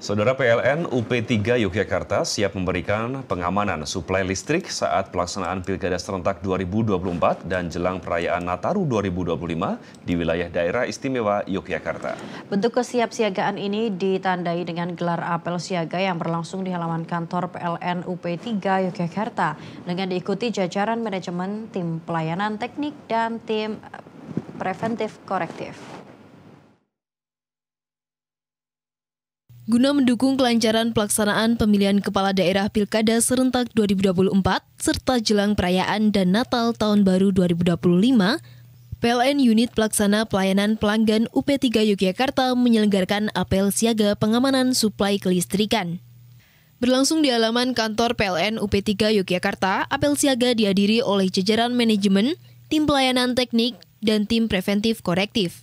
Saudara PLN UP3 Yogyakarta siap memberikan pengamanan suplai listrik saat pelaksanaan Pilkada serentak 2024 dan jelang perayaan Nataru 2025 di wilayah daerah istimewa Yogyakarta. Bentuk kesiapsiagaan ini ditandai dengan gelar apel siaga yang berlangsung di halaman kantor PLN UP3 Yogyakarta dengan diikuti jajaran manajemen tim pelayanan teknik dan tim preventif korektif. Guna mendukung kelancaran pelaksanaan pemilihan kepala daerah Pilkada serentak 2024 serta jelang perayaan dan Natal tahun baru 2025, PLN Unit Pelaksana Pelayanan Pelanggan UP3 Yogyakarta menyelenggarakan apel siaga pengamanan suplai kelistrikan. Berlangsung di halaman kantor PLN UP3 Yogyakarta, apel siaga dihadiri oleh jajaran manajemen, tim pelayanan teknik, dan tim preventif korektif.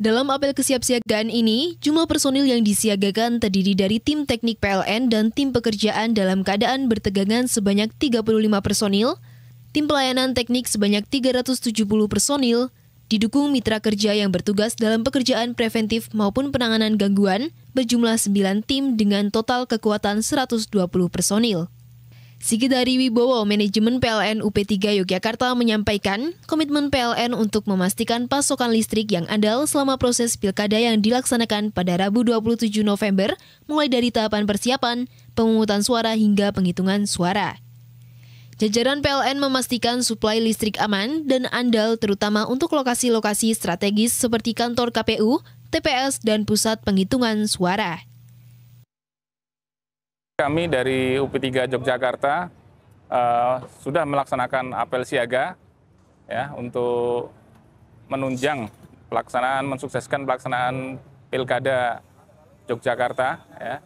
Dalam apel kesiapsiagaan ini, jumlah personil yang disiagakan terdiri dari tim teknik PLN dan tim pekerjaan dalam keadaan bertegangan sebanyak 35 personil, tim pelayanan teknik sebanyak 370 personil, didukung mitra kerja yang bertugas dalam pekerjaan preventif maupun penanganan gangguan berjumlah 9 tim dengan total kekuatan 120 personil. Sigit Wibowo, manajemen PLN UP3 Yogyakarta menyampaikan komitmen PLN untuk memastikan pasokan listrik yang andal selama proses pilkada yang dilaksanakan pada Rabu 27 November, mulai dari tahapan persiapan, pemungutan suara hingga penghitungan suara. Jajaran PLN memastikan suplai listrik aman dan andal terutama untuk lokasi-lokasi strategis seperti kantor KPU, TPS, dan pusat penghitungan suara. Kami dari UP3 Yogyakarta uh, sudah melaksanakan apel siaga ya untuk menunjang pelaksanaan mensukseskan pelaksanaan Pilkada Yogyakarta ya.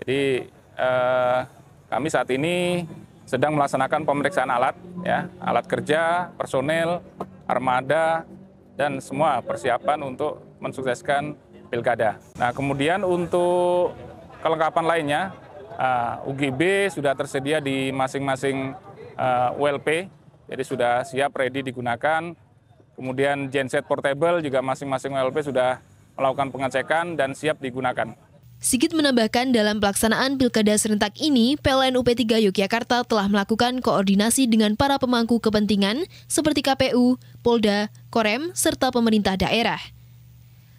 Jadi uh, kami saat ini sedang melaksanakan pemeriksaan alat ya, alat kerja, personel, armada dan semua persiapan untuk mensukseskan pilkada. Nah, kemudian untuk kelengkapan lainnya uh, eh, UGB sudah tersedia di masing-masing uh, eh, ULP, jadi sudah siap ready digunakan. Kemudian genset portable juga masing-masing ULP sudah melakukan pengecekan dan siap digunakan. Sigit menambahkan dalam pelaksanaan Pilkada serentak ini, PLN UP3 Yogyakarta telah melakukan koordinasi dengan para pemangku kepentingan seperti KPU, Polda, Korem, serta pemerintah daerah.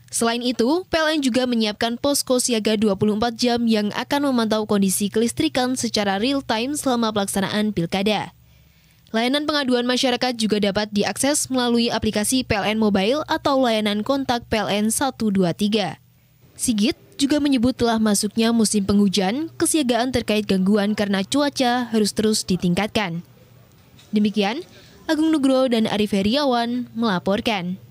Selain itu, PLN juga menyiapkan posko siaga 24 jam yang akan memantau kondisi kelistrikan secara real time selama pelaksanaan pilkada. Layanan pengaduan masyarakat juga dapat diakses melalui aplikasi PLN Mobile atau layanan kontak PLN 123. Sigit juga menyebut telah masuknya musim penghujan, kesiagaan terkait gangguan karena cuaca harus terus ditingkatkan. Demikian, Agung Nugroho dan Arif Heriawan melaporkan.